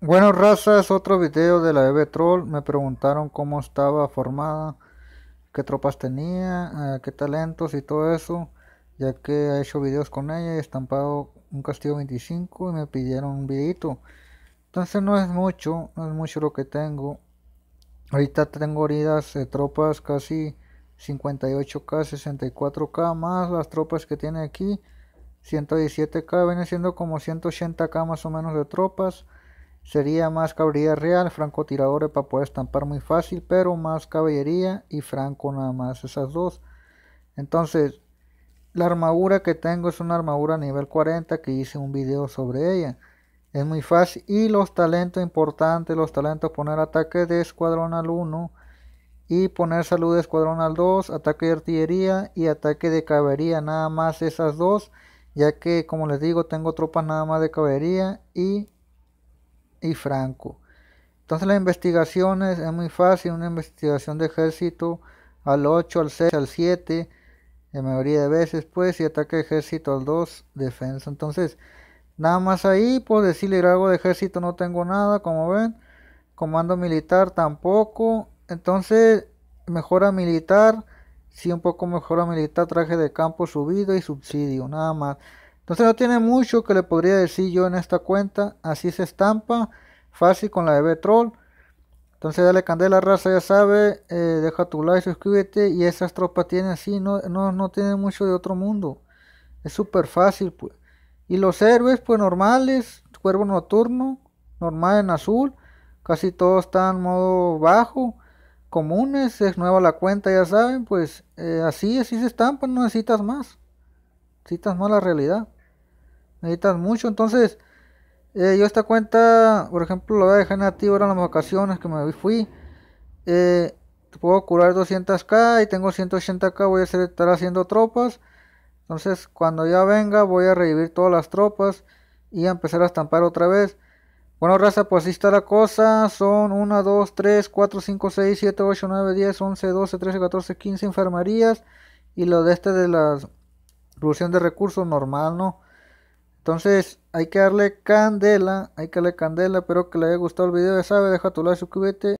Bueno, razas, otro video de la EB Troll. Me preguntaron cómo estaba formada, qué tropas tenía, eh, qué talentos y todo eso, ya que he hecho videos con ella y estampado un castillo 25 y me pidieron un videito. Entonces no es mucho, no es mucho lo que tengo. Ahorita tengo heridas de tropas casi 58k, 64k, más las tropas que tiene aquí. 117k, viene siendo como 180k más o menos de tropas. Sería más caballería real, francotiradores para poder estampar muy fácil, pero más caballería y franco nada más, esas dos. Entonces, la armadura que tengo es una armadura nivel 40 que hice un video sobre ella. Es muy fácil. Y los talentos importantes, los talentos poner ataque de escuadrón al 1 y poner salud de escuadrón al 2, ataque de artillería y ataque de caballería, nada más esas dos, ya que como les digo tengo tropas nada más de caballería y y Franco. Entonces las investigaciones es muy fácil, una investigación de ejército al 8, al 6, al 7, la mayoría de veces pues, y ataque de ejército al 2, defensa. Entonces, nada más ahí, pues decirle algo de ejército no tengo nada, como ven, comando militar tampoco, entonces mejora militar, si un poco mejora militar, traje de campo subido y subsidio, nada más. Entonces no tiene mucho que le podría decir yo en esta cuenta. Así se estampa. Fácil con la de B-Troll. Entonces dale candela raza, ya sabe. Eh, deja tu like, suscríbete. Y esas tropas tienen así. No, no, no tiene mucho de otro mundo. Es súper fácil pues. Y los héroes pues normales. Cuervo nocturno. Normal en azul. Casi todos están modo bajo comunes, es nueva la cuenta, ya saben, pues eh, así, así se estampa no necesitas más. Necesitas más la realidad. Necesitas mucho. Entonces, eh, yo esta cuenta, por ejemplo, la voy a dejar en activo ahora en las vacaciones que me fui. Eh, puedo curar 200k y tengo 180k, voy a estar haciendo tropas. Entonces, cuando ya venga, voy a revivir todas las tropas y a empezar a estampar otra vez. Bueno, raza, pues así está la cosa. Son 1, 2, 3, 4, 5, 6, 7, 8, 9, 10, 11, 12, 13, 14, 15 enfermarías Y lo de este de la producción de recursos normal, ¿no? Entonces hay que darle candela, hay que darle candela, espero que le haya gustado el video, ya sabe, deja tu like, suscríbete.